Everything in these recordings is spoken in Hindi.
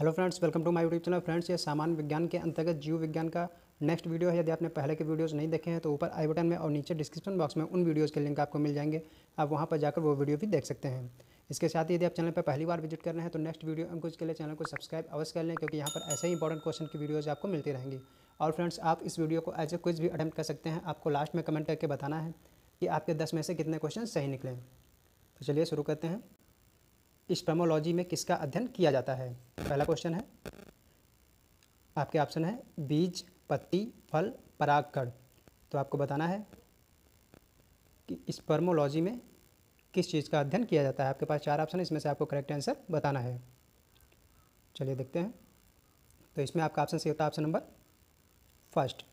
hello friends welcome to my YouTube channel friends ये सामान्य विज्ञान के अंतर्गत जीव विज्ञान का नेक्स्ट वीडियो है यदि आपने पहले के वीडियोस नहीं देखे हैं तो ऊपर आई बटन में और नीचे डिस्क्रिप्शन बॉक्स में उन वीडियोस के लिंक आपको मिल जाएंगे आप वहां पर जाकर वो वीडियो भी देख सकते हैं इसके साथ ही यदि आप चैनल पर पहली बार विजिट कर रहे हैं तो नेक्स्ट वीडियो अंकुश के लिए चैनल को सब्सक्राइब अवश्य कर लें क्योंकि यहाँ पर ऐसे ही इंपॉर्टेंट क्वेश्चन की वीडियोज़ आपको मिलती रहेंगी और फ्रेंड्स आप इस वीडियो को एज ए कुछ भी अटैम्प्ट कर सकते हैं आपको लास्ट में कमेंट करके बताना है कि आपके दस में से कितने क्वेश्चन सही निकले तो चलिए शुरू करते हैं स्पेमोलॉजी में किसका अध्ययन किया जाता है पहला क्वेश्चन है आपके ऑप्शन है बीज पत्ती फल परागकण तो आपको बताना है कि स्पर्मोलॉजी में किस चीज़ का अध्ययन किया जाता है आपके पास चार ऑप्शन है इसमें से आपको करेक्ट आंसर बताना है चलिए देखते हैं तो इसमें आपका ऑप्शन सही होता है ऑप्शन नंबर फर्स्ट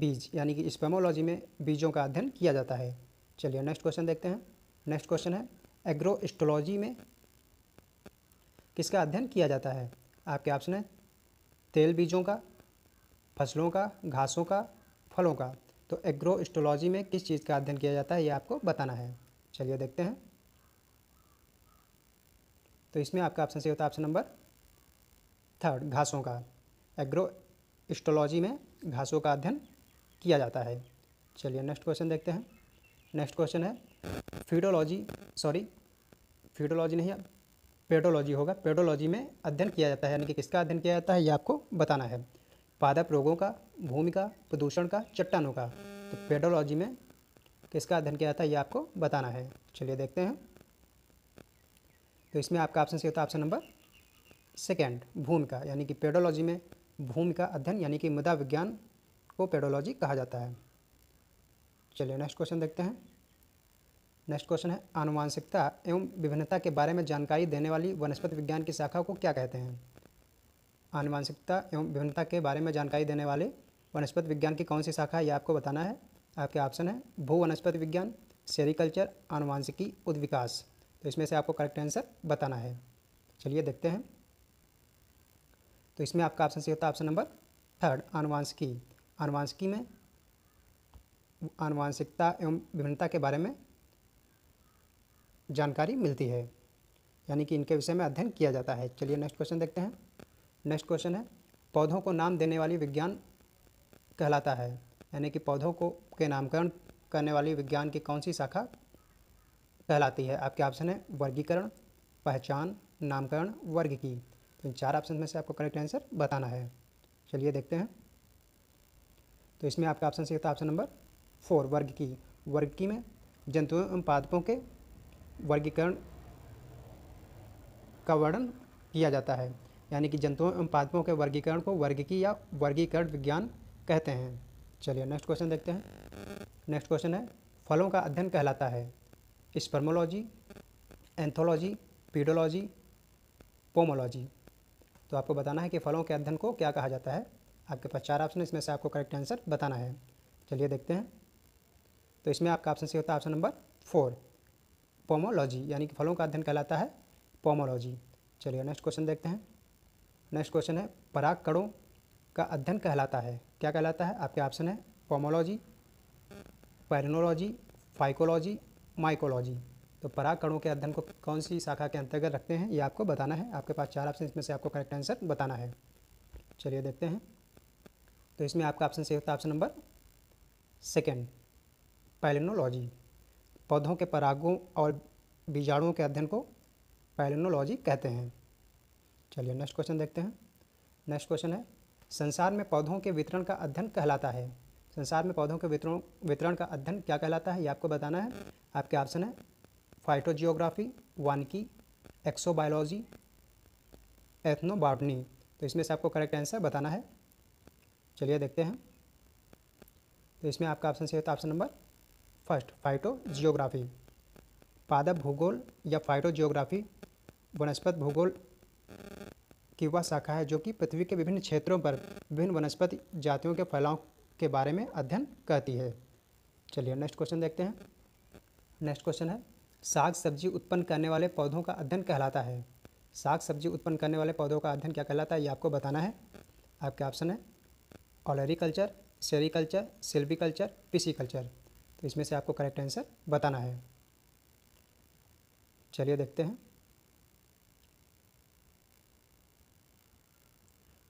बीज यानी कि स्पेमोलॉजी में बीजों का अध्ययन किया जाता है चलिए नेक्स्ट क्वेश्चन देखते हैं नेक्स्ट क्वेश्चन है एग्रोस्टोलॉजी में किसका अध्ययन किया जाता है आपके ऑप्शन है तेल बीजों का फसलों का घासों का फलों का तो एग्रोस्टोलॉजी में किस चीज़ का अध्ययन किया जाता है ये आपको बताना है चलिए देखते हैं तो इसमें आपका ऑप्शन सही होता है ऑप्शन नंबर थर्ड घासों का एग्रो एस्ट्रोलॉजी में घासों का अध्ययन किया जाता है चलिए नेक्स्ट क्वेश्चन देखते हैं नेक्स्ट क्वेश्चन है फीडोलॉजी सॉरी फीडोलॉजी नहीं पेडोलॉजी होगा पेडोलॉजी में अध्ययन किया जाता है यानी कि किसका अध्ययन किया जाता है ये आपको बताना है पादप रोगों का भूमि का प्रदूषण का चट्टानों का तो पेडोलॉजी में किसका अध्ययन किया जाता है ये आपको बताना है चलिए देखते हैं तो इसमें आपका ऑप्शन सही होता है ऑप्शन नंबर सेकेंड भूमि का यानी कि पेडोलॉजी में भूमि का अध्ययन यानी कि मृदा विज्ञान को पेडोलॉजी कहा जाता है चलिए नेक्स्ट क्वेश्चन देखते हैं नेक्स्ट क्वेश्चन है आनुवांशिकता एवं विभिन्नता के बारे में जानकारी देने वाली वनस्पति विज्ञान की शाखा को क्या कहते हैं आनुवांशिकता एवं विभिन्नता के बारे में जानकारी देने वाले वनस्पति विज्ञान की कौन सी शाखा है ये आपको बताना है आपके ऑप्शन है भू वनस्पति विज्ञान सेरिकल्चर आनुवांशिकी उद्विकास तो इसमें से आपको करेक्ट आंसर बताना है चलिए देखते हैं तो इसमें आपका ऑप्शन सी होता है ऑप्शन नंबर थर्ड आनुवांशिकी आनुवांशिकी में आनुवांशिकता एवं विभिन्नता के बारे में जानकारी मिलती है यानी कि इनके विषय में अध्ययन किया जाता है चलिए नेक्स्ट क्वेश्चन देखते हैं नेक्स्ट क्वेश्चन है पौधों को नाम देने वाली विज्ञान कहलाता है यानी कि पौधों को के नामकरण करने वाली विज्ञान की कौन सी शाखा कहलाती है आपके ऑप्शन है वर्गीकरण पहचान नामकरण वर्ग की तो इन चार ऑप्शन में से आपको करेक्ट आंसर बताना है चलिए देखते हैं तो इसमें आपका ऑप्शन सही था ऑप्शन नंबर फोर वर्ग की वर्ग की में जंतुओं एवं पादपों के वर्गीकरण का वर्णन किया जाता है यानी कि जंतुओं एवं पादपों के वर्गीकरण को वर्गीकी या वर्गीकरण विज्ञान कहते हैं चलिए नेक्स्ट क्वेश्चन देखते हैं नेक्स्ट क्वेश्चन है फलों का अध्ययन कहलाता है स्पर्मोलॉजी एंथोलॉजी पीडोलॉजी पोमोलॉजी तो आपको बताना है कि फलों के अध्ययन को क्या कहा जाता है आपके पास चार ऑप्शन है इसमें से आपको करेक्ट आंसर बताना है चलिए देखते हैं तो इसमें आपका ऑप्शन सी होता है ऑप्शन नंबर फोर पोमोलॉजी यानी कि फलों का अध्ययन कहलाता है पोमोलॉजी चलिए नेक्स्ट क्वेश्चन देखते हैं नेक्स्ट क्वेश्चन है पराग कड़ों का अध्ययन कहलाता है क्या कहलाता है आपके ऑप्शन है पोमोलॉजी पैरिनोलॉजी फाइकोलॉजी माइकोलॉजी तो पराग कणों के अध्ययन को कौन सी शाखा के अंतर्गत रखते हैं ये आपको बताना है आपके पास चार ऑप्शन इसमें से आपको करेक्ट आंसर बताना है चलिए देखते हैं तो इसमें आपका ऑप्शन सही होता है ऑप्शन नंबर सेकेंड पैलिनोलॉजी पौधों के परागों और बीजाणुओं के अध्ययन को पैलिनोलॉजी कहते हैं चलिए नेक्स्ट क्वेश्चन देखते हैं नेक्स्ट क्वेश्चन है संसार में पौधों के वितरण का अध्ययन कहलाता है संसार में पौधों के वितरण वितरण का अध्ययन क्या कहलाता है ये आपको बताना है आपके ऑप्शन है फाइटोजियोग्राफी वानकी एक्सोबायोलॉजी एथनोबाटनी तो इसमें से आपको करेक्ट आंसर बताना है चलिए देखते हैं तो इसमें आपका ऑप्शन सही होता है option number first phytogeography पादप भूगोल या फाइटो जियोग्राफी वनस्पत भूगोल की वह शाखा है जो कि पृथ्वी के विभिन्न क्षेत्रों पर विभिन्न वनस्पति जातियों के फैलाव के बारे में अध्ययन करती है चलिए नेक्स्ट क्वेश्चन देखते हैं नेक्स्ट क्वेश्चन है साग सब्जी उत्पन्न करने वाले पौधों का अध्ययन कहलाता है साग सब्जी उत्पन्न करने वाले पौधों का अध्ययन क्या कहलाता है ये आपको बताना है आपके ऑप्शन है ऑलरी कल्चर सेरी सिल्वी कल्चर पिसी कल्चर तो इसमें से आपको करेक्ट आंसर बताना है चलिए देखते हैं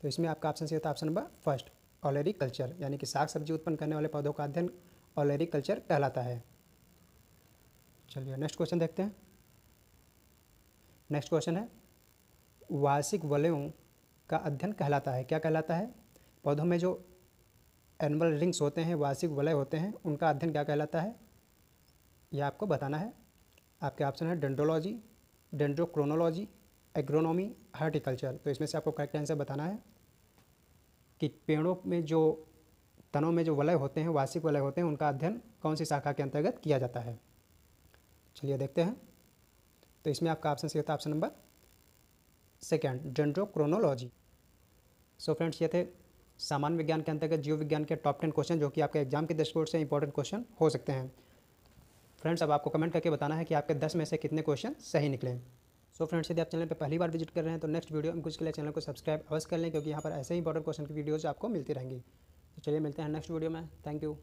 तो इसमें आपका ऑप्शन सही होता है option number first olericulture यानी कि साग सब्जी उत्पन्न करने वाले पौधों का अध्ययन ऑलेरी कल्चर कहलाता है चलिए नेक्स्ट क्वेश्चन देखते हैं नेक्स्ट क्वेश्चन है वार्षिक वलयों का अध्ययन कहलाता है क्या कहलाता है पौधों में जो एनुअल रिंग्स होते हैं वार्षिक वलय होते हैं उनका अध्ययन क्या कहलाता है यह आपको बताना है आपके ऑप्शन है डेंड्रोलॉजी डेंड्रोक्रोनोलॉजी एग्रोनॉमी हार्टिकल्चर तो इसमें से आपको करेक्ट आंसर बताना है कि पेड़ों में जो तनों में जो वलय होते हैं वार्षिक वलय होते हैं उनका अध्ययन कौन सी शाखा के अंतर्गत किया जाता है चलिए देखते हैं तो इसमें आपका ऑप्शन सही होता है option number second dendrochronology so friends ये थे सामान्य विज्ञान के अंतर्गत जीव विज्ञान के टॉप टेन क्वेश्चन जो कि आपके एग्जाम के दृष्टिकोण से इंपॉर्टेंट क्वेश्चन हो सकते हैं फ्रेंड्स अब आपको कमेंट करके बताना है कि आपके दस में से कितने क्वेश्चन सही निकले सो फ्रेंड्स यदि आप चैनल पर पहली बार विजिट कर रहे हैं तो नेक्स्ट वीडियो में कुछ के लिए चैनल को सब्सक्राइब अवश्य कर लें क्योंकि यहाँ पर ऐसे ही इंपॉर्टेंट क्वेश्चन की वीडियोज़ आपको मिलती रहेंगी तो चलिए मिलते हैं नेक्स्ट वीडियो में थैंक यू